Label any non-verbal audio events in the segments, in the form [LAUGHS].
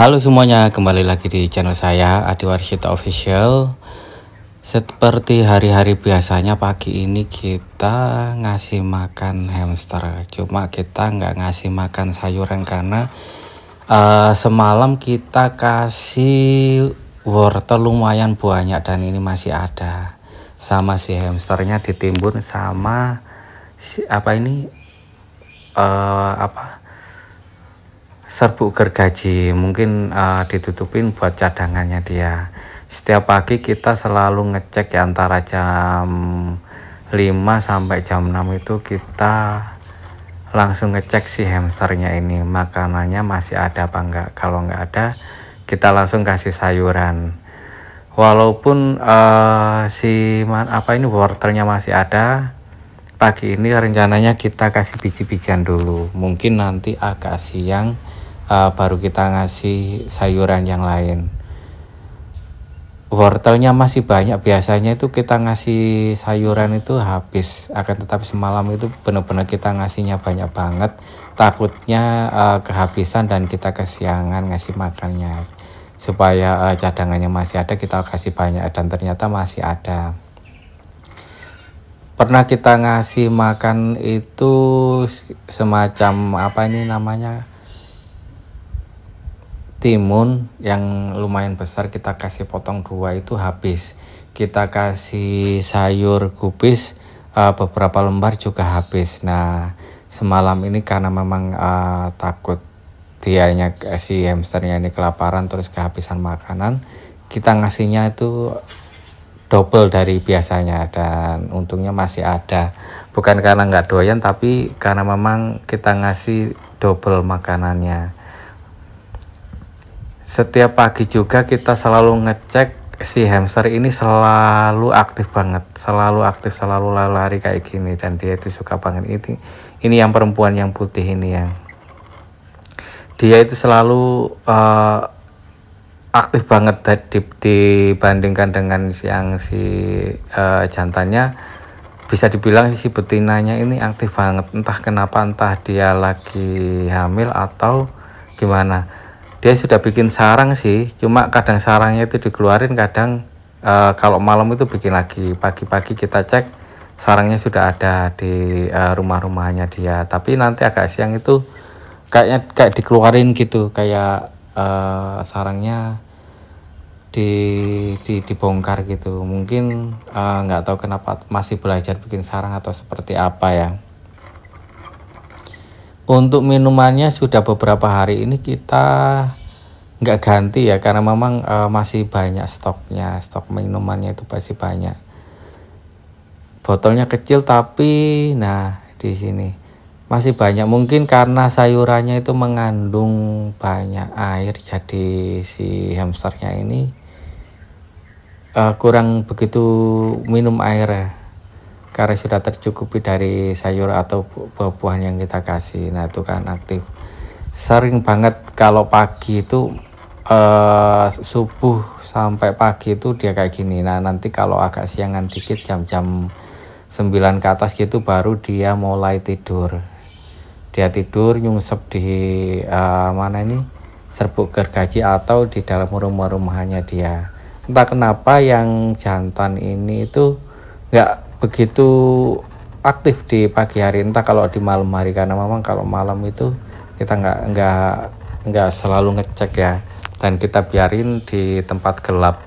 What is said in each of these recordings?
Halo semuanya, kembali lagi di channel saya Adi Warsita Official. Seperti hari-hari biasanya pagi ini kita ngasih makan hamster, cuma kita nggak ngasih makan sayuran karena uh, semalam kita kasih wortel lumayan banyak dan ini masih ada sama si hamsternya ditimbun sama si apa ini uh, apa serbuk gergaji mungkin uh, ditutupin buat cadangannya dia setiap pagi kita selalu ngecek ya antara jam 5 sampai jam 6 itu kita langsung ngecek si hamsternya ini makanannya masih ada apa enggak kalau enggak ada kita langsung kasih sayuran walaupun uh, si man, apa ini wortelnya masih ada pagi ini rencananya kita kasih biji-bijian dulu mungkin nanti agak siang uh, baru kita ngasih sayuran yang lain wortelnya masih banyak biasanya itu kita ngasih sayuran itu habis akan tetapi semalam itu benar-benar kita ngasihnya banyak banget takutnya uh, kehabisan dan kita kesiangan ngasih makannya supaya uh, cadangannya masih ada kita kasih banyak dan ternyata masih ada pernah kita ngasih makan itu semacam apa ini namanya timun yang lumayan besar kita kasih potong dua itu habis kita kasih sayur kubis uh, beberapa lembar juga habis nah semalam ini karena memang uh, takut dianya si hamsternya ini kelaparan terus kehabisan makanan kita ngasihnya itu double dari biasanya dan untungnya masih ada bukan karena nggak doyan tapi karena memang kita ngasih double makanannya setiap pagi juga kita selalu ngecek si hamster ini selalu aktif banget selalu aktif selalu lari kayak gini dan dia itu suka banget ini ini yang perempuan yang putih ini yang dia itu selalu uh, aktif banget dibandingkan dengan yang si uh, jantannya bisa dibilang si betinanya ini aktif banget entah kenapa entah dia lagi hamil atau gimana dia sudah bikin sarang sih cuma kadang sarangnya itu dikeluarin kadang uh, kalau malam itu bikin lagi pagi-pagi kita cek sarangnya sudah ada di uh, rumah-rumahnya dia tapi nanti agak siang itu kayaknya kayak dikeluarin gitu kayak uh, sarangnya di, di dibongkar gitu mungkin nggak uh, tahu kenapa masih belajar bikin sarang atau seperti apa ya untuk minumannya sudah beberapa hari ini kita nggak ganti ya karena memang uh, masih banyak stoknya, stok minumannya itu pasti banyak. Botolnya kecil tapi nah di sini masih banyak mungkin karena sayurannya itu mengandung banyak air jadi si hamsternya ini uh, kurang begitu minum air ya karena sudah tercukupi dari sayur atau buah-buahan yang kita kasih nah itu kan aktif sering banget kalau pagi itu eh, subuh sampai pagi itu dia kayak gini nah nanti kalau agak siangan dikit jam-jam 9 ke atas gitu baru dia mulai tidur dia tidur nyungsep di uh, mana ini serbuk gergaji atau di dalam rumah rumahnya dia entah kenapa yang jantan ini itu nggak begitu aktif di pagi hari entah kalau di malam hari karena memang kalau malam itu kita nggak nggak nggak selalu ngecek ya dan kita biarin di tempat gelap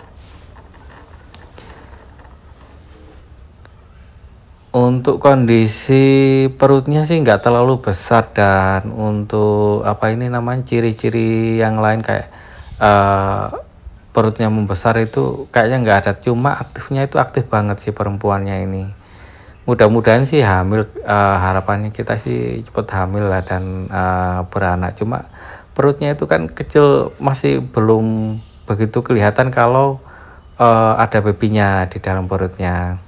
untuk kondisi perutnya sih nggak terlalu besar dan untuk apa ini namanya ciri-ciri yang lain kayak uh, perutnya membesar itu kayaknya nggak ada cuma aktifnya itu aktif banget sih perempuannya ini mudah-mudahan sih hamil uh, harapannya kita sih cepet hamil lah dan uh, beranak cuma perutnya itu kan kecil masih belum begitu kelihatan kalau uh, ada babynya di dalam perutnya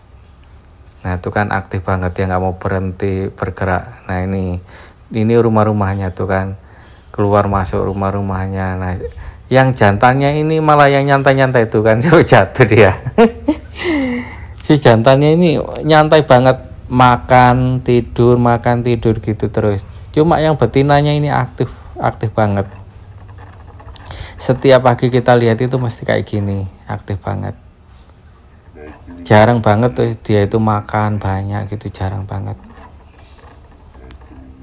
nah itu kan aktif banget ya nggak mau berhenti bergerak nah ini ini rumah-rumahnya tuh kan keluar masuk rumah-rumahnya nah yang jantannya ini malah yang nyantai-nyantai itu kan itu [LAUGHS] jatuh dia si jantannya ini nyantai banget makan tidur makan tidur gitu terus cuma yang betinanya ini aktif aktif banget setiap pagi kita lihat itu mesti kayak gini aktif banget jarang banget tuh dia itu makan banyak gitu jarang banget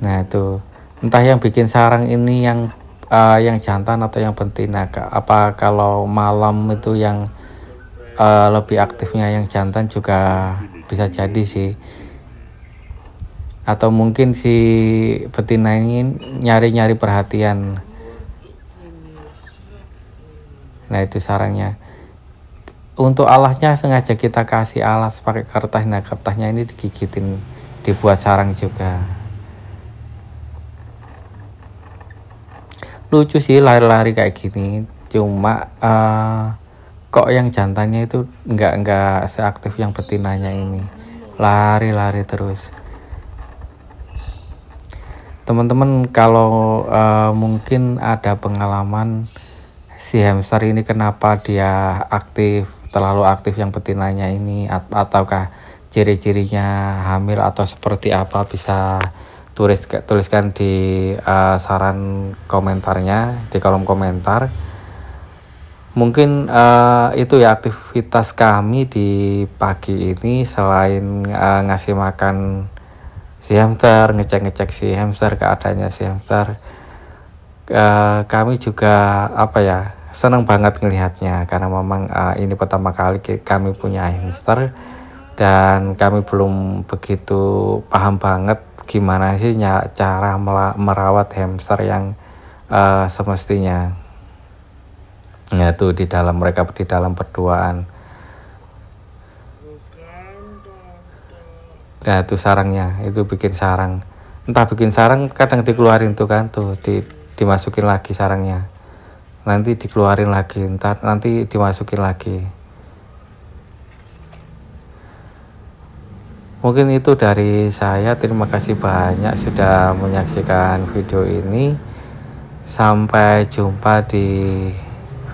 nah itu entah yang bikin sarang ini yang uh, yang jantan atau yang betina nah, kak apa kalau malam itu yang uh, lebih aktifnya yang jantan juga bisa jadi sih atau mungkin si betina ini nyari-nyari perhatian nah itu sarangnya untuk alasnya sengaja kita kasih alas pakai kertas nah kertasnya ini digigitin dibuat sarang juga lucu sih lari-lari kayak gini cuma uh, kok yang jantannya itu nggak nggak seaktif yang betinanya ini lari-lari terus teman-teman kalau uh, mungkin ada pengalaman si hamster ini kenapa dia aktif terlalu aktif yang betinanya ini ataukah ciri-cirinya hamil atau seperti apa bisa tulis tuliskan di uh, saran komentarnya di kolom komentar mungkin uh, itu ya aktivitas kami di pagi ini selain uh, ngasih makan si hamster ngecek-ngecek si hamster keadaannya si hamster uh, kami juga apa ya senang banget ngelihatnya karena memang uh, ini pertama kali kami punya hamster dan kami belum begitu paham banget gimana sih cara merawat hamster yang uh, semestinya nah, itu di dalam mereka di dalam perduaan. nah itu sarangnya itu bikin sarang entah bikin sarang kadang dikeluarin tuh kan tuh di, dimasukin lagi sarangnya nanti dikeluarin lagi entar nanti dimasukin lagi mungkin itu dari saya terima kasih banyak sudah menyaksikan video ini sampai jumpa di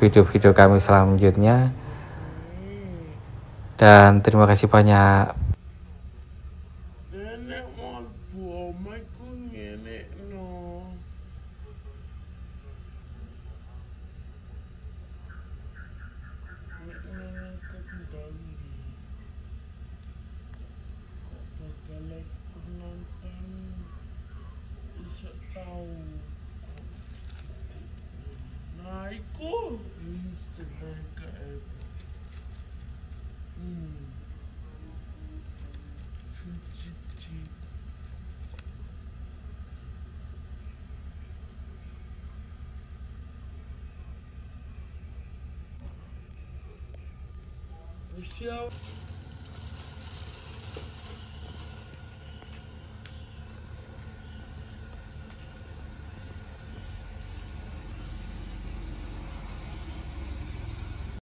video-video kami selanjutnya dan terima kasih banyak читал Найку Инсте Найка Чуть-чуть Все.